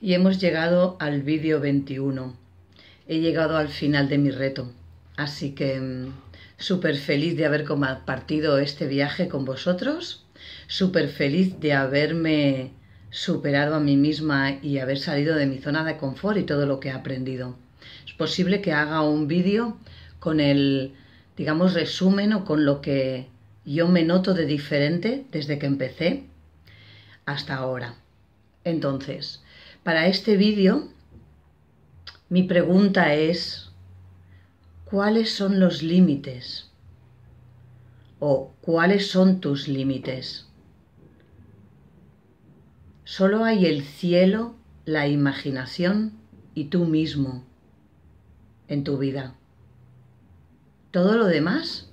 y hemos llegado al vídeo 21. He llegado al final de mi reto, así que mm, súper feliz de haber compartido este viaje con vosotros, súper feliz de haberme superado a mí misma y haber salido de mi zona de confort y todo lo que he aprendido. Es posible que haga un vídeo con el, digamos, resumen o con lo que yo me noto de diferente desde que empecé hasta ahora. Entonces, para este vídeo, mi pregunta es, ¿cuáles son los límites? ¿O cuáles son tus límites? Solo hay el cielo, la imaginación y tú mismo en tu vida. Todo lo demás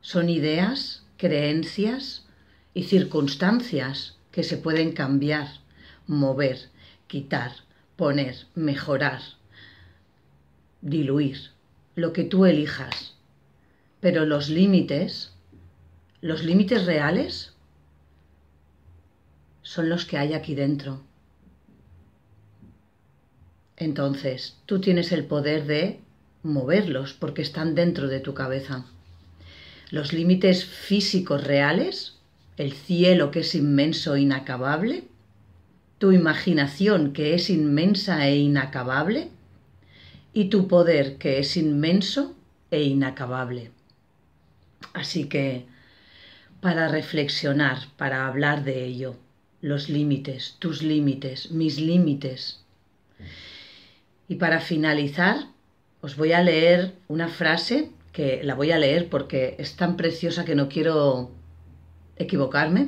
son ideas, creencias y circunstancias que se pueden cambiar, mover quitar, poner, mejorar, diluir, lo que tú elijas. Pero los límites, los límites reales, son los que hay aquí dentro. Entonces, tú tienes el poder de moverlos porque están dentro de tu cabeza. Los límites físicos reales, el cielo que es inmenso, inacabable, tu imaginación que es inmensa e inacabable, y tu poder que es inmenso e inacabable. Así que, para reflexionar, para hablar de ello, los límites, tus límites, mis límites. Y para finalizar, os voy a leer una frase que la voy a leer porque es tan preciosa que no quiero equivocarme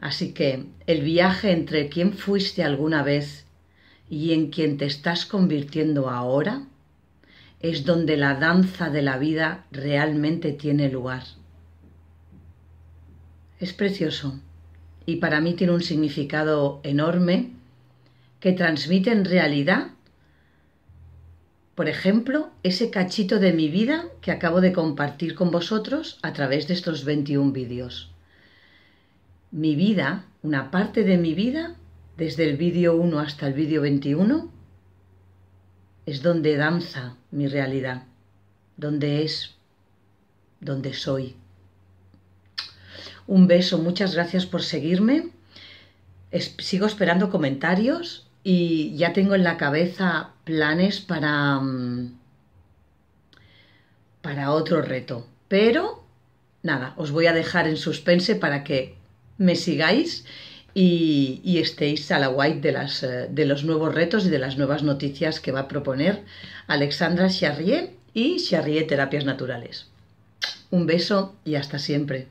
Así que el viaje entre quien fuiste alguna vez y en quien te estás convirtiendo ahora es donde la danza de la vida realmente tiene lugar. Es precioso y para mí tiene un significado enorme que transmite en realidad, por ejemplo, ese cachito de mi vida que acabo de compartir con vosotros a través de estos 21 vídeos mi vida, una parte de mi vida, desde el vídeo 1 hasta el vídeo 21, es donde danza mi realidad, donde es, donde soy. Un beso, muchas gracias por seguirme. sigo esperando comentarios y ya tengo en la cabeza planes para, mm, para otro reto. Pero, nada, os voy a dejar en suspense para que me sigáis y, estéis a la white de, eh, de los nuevos retos y de las nuevas noticias que va a proponer Alexandra Charrier y Charrier Terapias Naturales. Un beso y hasta siempre.